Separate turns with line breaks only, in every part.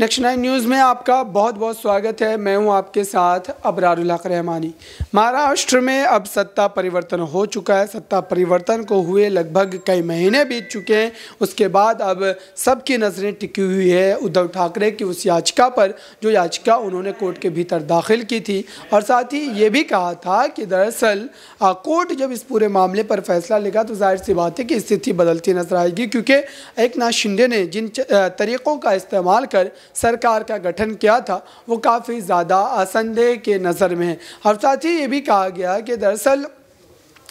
next nine news में आपका बहुत बहुत स्वागत है मैं हूं आपके साथ अबरारक रहमानी महाराष्ट्र में अब सत्ता परिवर्तन हो चुका है सत्ता परिवर्तन को हुए लगभग कई महीने बीत चुके हैं उसके बाद अब सबकी नज़रें टिकी हुई है उद्धव ठाकरे की उस याचिका पर जो याचिका उन्होंने कोर्ट के भीतर दाखिल की थी और साथ ही ये भी कहा था कि दरअसल कोर्ट जब इस पूरे मामले पर फैसला लेगा तो जाहिर सी बात है कि स्थिति बदलती नजर आएगी क्योंकि एक नाथ शिंदे ने जिन तरीक़ों का इस्तेमाल कर सरकार का गठन किया था वो काफ़ी ज़्यादा असंदेह के नज़र में है और साथ ही ये भी कहा गया कि दरअसल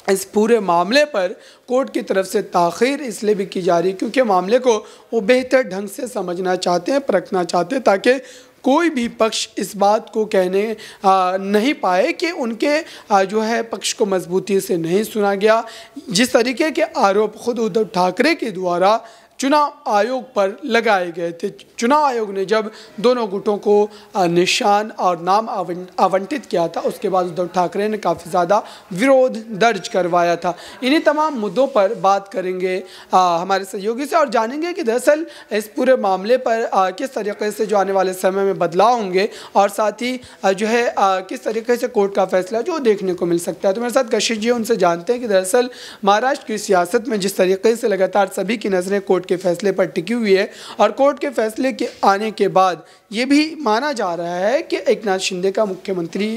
इस पूरे मामले पर कोर्ट की तरफ से ताखिर इसलिए भी की जा रही क्योंकि मामले को वो बेहतर ढंग से समझना चाहते हैं परखना चाहते हैं ताकि कोई भी पक्ष इस बात को कहने आ, नहीं पाए कि उनके आ, जो है पक्ष को मजबूती से नहीं सुना गया जिस तरीके के आरोप खुद उद्धव ठाकरे के द्वारा चुनाव आयोग पर लगाए गए थे चुनाव आयोग ने जब दोनों गुटों को निशान और नाम आवंटित किया था उसके बाद उद्धव ठाकरे ने काफ़ी ज़्यादा विरोध दर्ज करवाया था इन्हीं तमाम मुद्दों पर बात करेंगे आ, हमारे सहयोगी से और जानेंगे कि दरअसल इस पूरे मामले पर आ, किस तरीके से जो आने वाले समय में बदलाव होंगे और साथ ही जो है आ, किस तरीके से कोर्ट का फैसला जो देखने को मिल सकता है तो मेरे साथ कशिश जी उनसे जानते हैं कि दरअसल महाराष्ट्र की सियासत में जिस तरीके से लगातार सभी की नज़रें कोर्ट के के फैसले पर टिकी हुई है और कोर्ट के फैसले के आने के बाद ये भी माना जा रहा है कि एक नाथ शिंदे का मुख्यमंत्री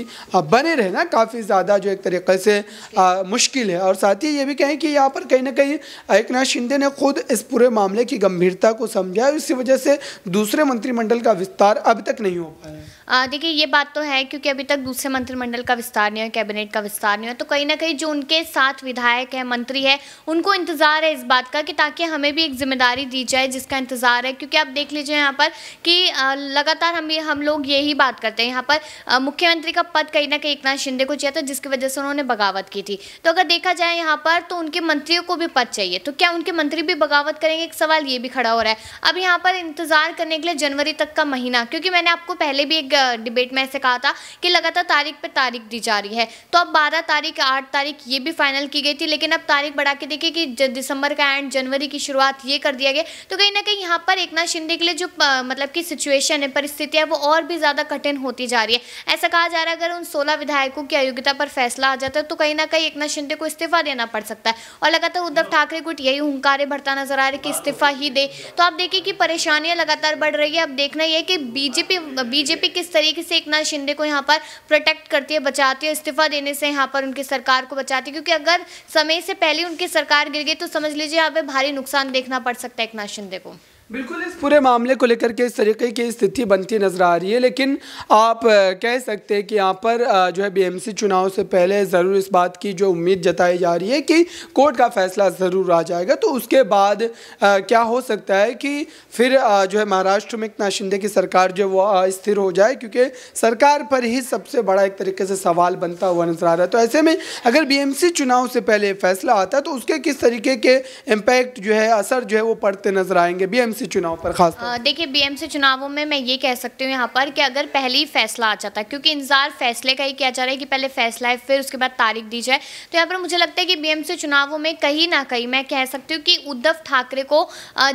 बने रहना काफ़ी ज़्यादा जो एक तरीके से आ, मुश्किल है और साथ ही ये भी कहें कि यहाँ पर कहीं ना कहीं एक नाथ शिंदे ने खुद इस पूरे मामले की गंभीरता को समझा इसी वजह से दूसरे मंत्रिमंडल का विस्तार अब तक नहीं हो
पाया देखिए ये बात तो है क्योंकि अभी तक दूसरे मंत्रिमंडल का विस्तार नहीं है कैबिनेट का विस्तार नहीं है तो कहीं ना कहीं जो उनके साथ विधायक है मंत्री है उनको इंतज़ार है इस बात का कि ताकि हमें भी एक जिम्मेदार जिम्मेदारी दी जाए जिसका इंतज़ार है क्योंकि आप देख लीजिए यहाँ पर कि लगातार हम हम लोग यही बात करते हैं यहाँ पर मुख्यमंत्री का पद कहीं ना कहीं एक नाथ शिंदे को चाहिए था जिसकी वजह से उन्होंने बगावत की थी तो अगर देखा जाए यहाँ पर तो उनके मंत्रियों को भी पद चाहिए तो क्या उनके मंत्री भी बगावत करेंगे एक सवाल ये भी खड़ा हो रहा है अब यहाँ पर इंतज़ार करने के लिए जनवरी तक का महीना क्योंकि मैंने आपको पहले भी एक डिबेट में ऐसे कहा था कि लगातार तारीख पर तारीख दी जा रही है तो अब बारह तारीख आठ तारीख ये भी फाइनल की गई थी लेकिन अब तारीख बढ़ा के देखिए कि दिसंबर का एंड जनवरी की शुरुआत ये कर दिया गया तो कहीं ना कहीं यहाँ पर एक नाथ शिंदे के लिए जो मतलब की सिचुएशन है परिस्थितियाँ वो और भी ज़्यादा कठिन होती जा रही है ऐसा कहा जा रहा है अगर उन सोलह विधायकों की अयोग्यता पर फैसला आ जाता है तो कहीं ना कहीं एक शिंदे को इस्तीफा देना पड़ सकता है और लगातार उद्धव ठाकरे को यही हुंकारे भरता नजर आ रहा है कि इस्तीफा ही दे तो आप देखिए कि परेशानियां लगातार बढ़ रही है अब देखना यह कि बीजेपी बीजेपी किस तरीके से एक नाथ शिंदे को यहाँ पर प्रोटेक्ट करती है बचाती है इस्तीफा देने से यहाँ पर उनकी सरकार को बचाती है क्योंकि अगर समय से पहले उनकी सरकार गिर गई तो समझ लीजिए यहाँ पे भारी नुकसान देखना पड़ सकता है एक नाशिंदे को
बिल्कुल इस पूरे मामले को लेकर के इस तरीके की स्थिति बनती नज़र आ रही है लेकिन आप कह सकते हैं कि यहाँ पर जो है बीएमसी चुनाव से पहले ज़रूर इस बात की जो उम्मीद जताई जा रही है कि कोर्ट का फैसला ज़रूर आ जाएगा तो उसके बाद क्या हो सकता है कि फिर जो है महाराष्ट्र में एक शिंदे की सरकार जो वो स्थिर हो जाए क्योंकि सरकार पर ही सबसे बड़ा एक तरीके से सवाल बनता हुआ नज़र आ रहा है तो ऐसे में अगर बी चुनाव से पहले फैसला आता है तो उसके किस तरीके के इम्पैक्ट जो है असर जो है वो पड़ते नज़र आएंगे बी बीएमसी चुनाव पर खास
देखिए बीएमसी चुनावों में मैं ये कह सकती हूँ यहाँ पर कि अगर पहले ही फैसला आ जाता है क्योंकि इंतजार फैसले का ही किया जा रहा है कि पहले फैसला है फिर उसके बाद तारीख दी जाए तो यहाँ पर मुझे लगता है कि बीएमसी चुनावों में कहीं ना कहीं मैं कह सकती हूँ कि उद्धव ठाकरे को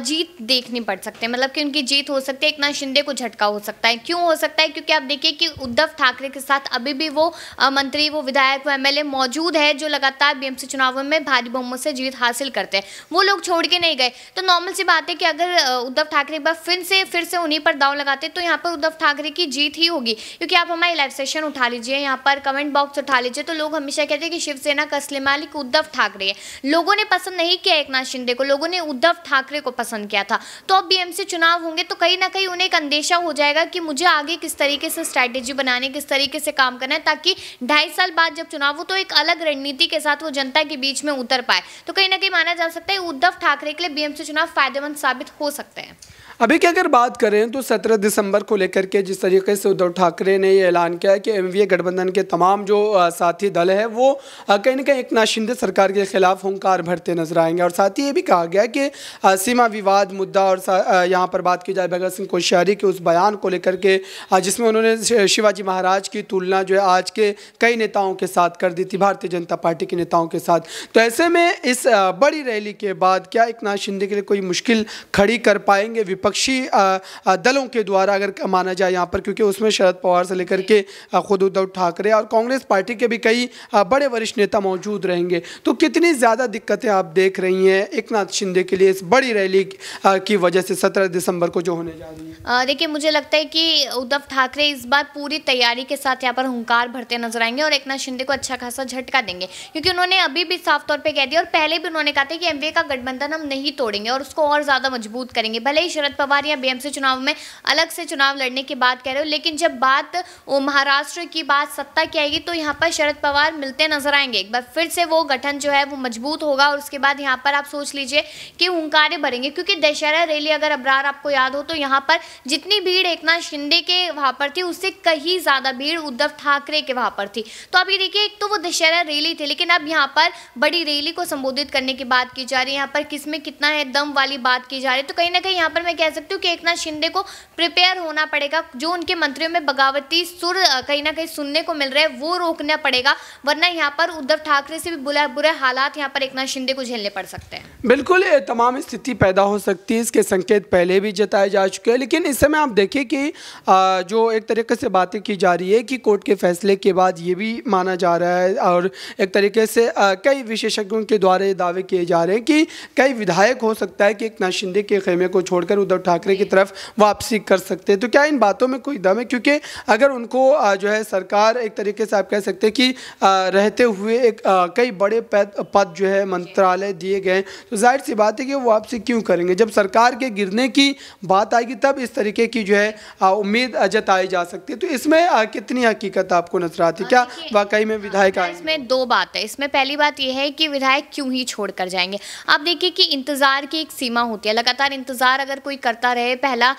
जीत देखनी पड़ सकती है मतलब कि उनकी जीत हो सकती है एक नाथ शिंदे को झटका हो सकता है क्यों हो सकता है क्योंकि आप देखिए कि उद्धव ठाकरे के साथ अभी भी वो मंत्री वो विधायक वो एमएलए मौजूद है जो लगातार बीएमसी चुनावों में भारी बहुमत से जीत हासिल करते हैं वो लोग छोड़ के नहीं गए तो नॉर्मल सी बात है कि अगर उद्धव ठाकरे एक बार फिर से फिर से उन्हीं पर दाव लगाते तो यहाँ पर उद्धव ठाकरे की जीत ही होगी क्योंकि आप हमारी लाइव सेशन उठा लीजिए यहाँ पर कमेंट बॉक्स उठा लीजिए तो लोग हमेशा कहते हैं कि शिवसेना का असली मालिक उद्धव ठाकरे है लोगों ने पसंद नहीं किया एक नाथ शिंदे को लोगों ने उद्धव ठाकरे को पसंद किया था तो अब बीएमसी चुनाव होंगे तो कहीं ना कहीं उन्हें एक अंदेशा हो जाएगा कि मुझे आगे किस तरीके से स्ट्रैटेजी बनाने किस तरीके से काम करना है ताकि ढाई साल बाद जब चुनाव हो तो एक अलग रणनीति के साथ वो जनता के बीच में उतर पाए तो कहीं ना कहीं माना जा सकता है उद्धव ठाकरे के लिए बीएमसी चुनाव फायदेमंद साबित हो सकता सकते हैं
अभी की अगर बात करें तो 17 दिसंबर को लेकर के जिस तरीके से उद्धव ठाकरे ने ये ऐलान किया है कि एम गठबंधन के तमाम जो साथी दल है वो कहीं ना कहीं एक नाशिंदे सरकार के खिलाफ हंकार भरते नजर आएंगे और साथ ही ये भी कहा गया कि सीमा विवाद मुद्दा और यहाँ पर बात की जाए भगत सिंह कोश्यारी के उस बयान को लेकर के जिसमें उन्होंने शिवाजी महाराज की तुलना जो है आज के कई नेताओं के साथ कर दी थी भारतीय जनता पार्टी के नेताओं के साथ तो ऐसे में इस बड़ी रैली के बाद क्या एक नाथ शिंदे के लिए कोई मुश्किल खड़ी कर पाएंगे विपक्ष विपक्षी दलों के द्वारा अगर माना जाए यहाँ पर क्योंकि उसमें शरद पवार से लेकर के खुद उद्धव ठाकरे और कांग्रेस पार्टी के भी कई बड़े वरिष्ठ नेता मौजूद रहेंगे तो कितनी ज़्यादा दिक्कतें आप देख रही हैं एक शिंदे के लिए इस बड़ी रैली की वजह से सत्रह दिसंबर को जो होने जा रही
है देखिए मुझे लगता है कि उद्धव ठाकरे इस बार पूरी तैयारी के साथ यहाँ पर हंकार भरते नजर आएंगे और एक शिंदे को अच्छा खासा झटका देंगे क्योंकि उन्होंने अभी भी साफ तौर पर कह दिया और पहले भी उन्होंने कहा था कि एमवीए का गठबंधन हम नहीं तोड़ेंगे और उसको और ज़्यादा मजबूत करेंगे भले ही शरद पवार या बीएमसी चुनाव में अलग से चुनाव लड़ने की बात कह रहे हो लेकिन जब बात महाराष्ट्र की बात सत्ता की आएगी तो यहाँ पर शरद पवार मिलते नजर आएंगे एक बार फिर से वो गठन जो है वो मजबूत होगा और उसके बाद यहाँ पर आप सोच लीजिए कि हुंकारे भरेंगे क्योंकि दशहरा रैली अगर अबरार आपको याद हो तो यहाँ पर जितनी भीड़ एक शिंदे के वहाँ पर थी उससे कहीं ज़्यादा भीड़ उद्धव ठाकरे के वहाँ पर थी तो अब ये देखिए एक तो वो दशहरा रैली थी लेकिन अब यहाँ पर बड़ी रैली को संबोधित करने की बात की जा रही है यहाँ पर किस में कितना है दम वाली बात की जा रही है तो कहीं ना कहीं यहाँ पर मैं कह सकते हो कि एक शिंदे को प्रिपेयर होना पड़ेगा जो उनके मंत्रियों में बगावती सुर कहीं ना कहीं सुनने को मिल रहा है वो रोकना पड़ेगा वरना यहाँ पर उद्धव ठाकरे से भी बुरा बुरे हालात यहाँ पर एक शिंदे को झेलने पड़ सकते हैं
बिल्कुल तमाम स्थिति पैदा हो सकती है इसके संकेत पहले भी जताए जा चुके हैं लेकिन इस समय आप देखिए कि जो एक तरीके से बातें की जा रही है कि कोर्ट के फैसले के बाद ये भी माना जा रहा है और एक तरीके से कई विशेषज्ञों के द्वारा दावे किए जा रहे हैं कि कई विधायक हो सकता है कि एक नाथ शिंदे के खेमे को छोड़कर उद्धव ठाकरे की तरफ वापसी कर सकते हैं तो क्या इन बातों में कोई दम है क्योंकि अगर उनको जो है सरकार एक तरीके से आप कह सकते हैं कि रहते हुए एक कई बड़े पद जो है मंत्रालय दिए गए तो जाहिर सी बात है कि वो वापसी क्यों करेंगे जब सरकार के गिरने की बात आएगी तब इस तरीके की जो है उम्मीद जताई जा सकती है तो इसमें कितनी हकीकत आपको नजर आती है क्या हाँ, वाकई में विधायक हाँ,
इसमें दो बात है इसमें पहली बात यह है कि विधायक क्यों ही छोड़ कर जाएंगे आप देखिए कि इंतज़ार की एक सीमा होती है लगातार इंतज़ार अगर कोई करता रहे पहला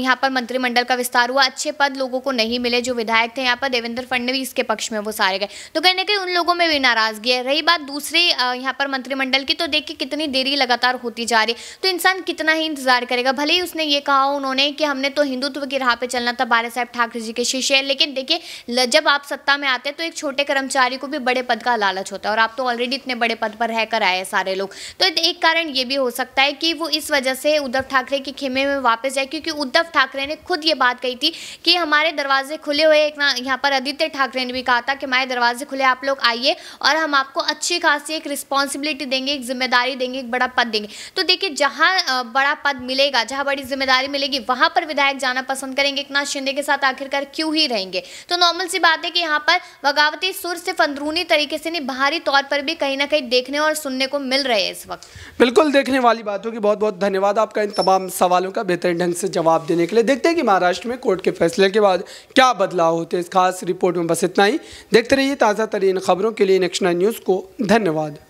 यहाँ पर मंत्रिमंडल का विस्तार हुआ अच्छे पद लोगों को नहीं मिले जो विधायक थे यहाँ पर देवेंद्र फडणवीस के पक्ष में वो सारे गए तो कहने के उन लोगों में भी नाराजगी है रही बात दूसरी यहाँ पर मंत्रिमंडल की तो देखिए कितनी देरी लगातार होती जा रही तो इंसान कितना ही इंतजार करेगा भले ही उसने ये कहा उन्होंने कि हमने तो हिंदुत्व की राह पर चलना था बाला साहब ठाकरे जी के शिष्य है लेकिन देखिए जब आप सत्ता में आते हैं तो एक छोटे कर्मचारी को भी बड़े पद का लालच होता है और आप तो ऑलरेडी इतने बड़े पद पर रहकर आए सारे लोग तो एक कारण ये भी हो सकता है कि वो इस वजह से उद्धव ठाकरे के खेमे में वापस जाए क्योंकि उद्धव ठाकरे ने खुद ये बात कही थी कि हमारे दरवाजे खुले हुए एक ना यहाँ पर आदित्य ठाकरे ने भी कहा था कि हमारे दरवाजे खुले आप लोग आइए और हम आपको अच्छी खासी एक रिस्पॉन्सिबिलिटी देंगे एक जिम्मेदारी देंगे एक बड़ा पद देंगे तो देखिए जहाँ बड़ा पद मिलेगा जहाँ बड़ी जिम्मेदारी मिलेगी वहाँ पर विधायक जाना पसंद करेंगे एक शिंदे के साथ आखिरकार क्यों ही रहेंगे तो नॉर्मल सी बात है कि यहाँ पर बगावती सुर सिर्फ अंदरूनी तरीके से नहीं बाहरी तौर पर भी कहीं ना कहीं देखने और सुनने को मिल रहे हैं इस वक्त
बिल्कुल देखने वाली बात होगी बहुत बहुत धन्यवाद आपका इन तमाम सवाल सवालों का बेहतर ढंग से जवाब देने के लिए देखते हैं कि महाराष्ट्र में कोर्ट के फैसले के बाद क्या बदलाव होते हैं इस खास रिपोर्ट में बस इतना ही देखते रहिए ताज़ा तरीन खबरों के लिए नक्शना न्यूज़ को धन्यवाद